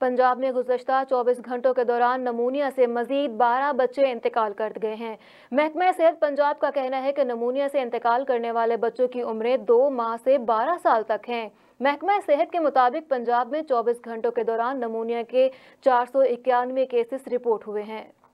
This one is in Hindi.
पंजाब में गुजशत 24 घंटों के दौरान नमूनिया से मजीद 12 बच्चे इंतकाल कर गए हैं महकमा सेहत पंजाब का कहना है कि नमूनिया से इंतकाल करने वाले बच्चों की उम्रें दो माह से 12 साल तक हैं महकमा सेहत के मुताबिक पंजाब में 24 घंटों के दौरान नमूनिया के चार सौ इक्यानवे केसेस रिपोर्ट हुए हैं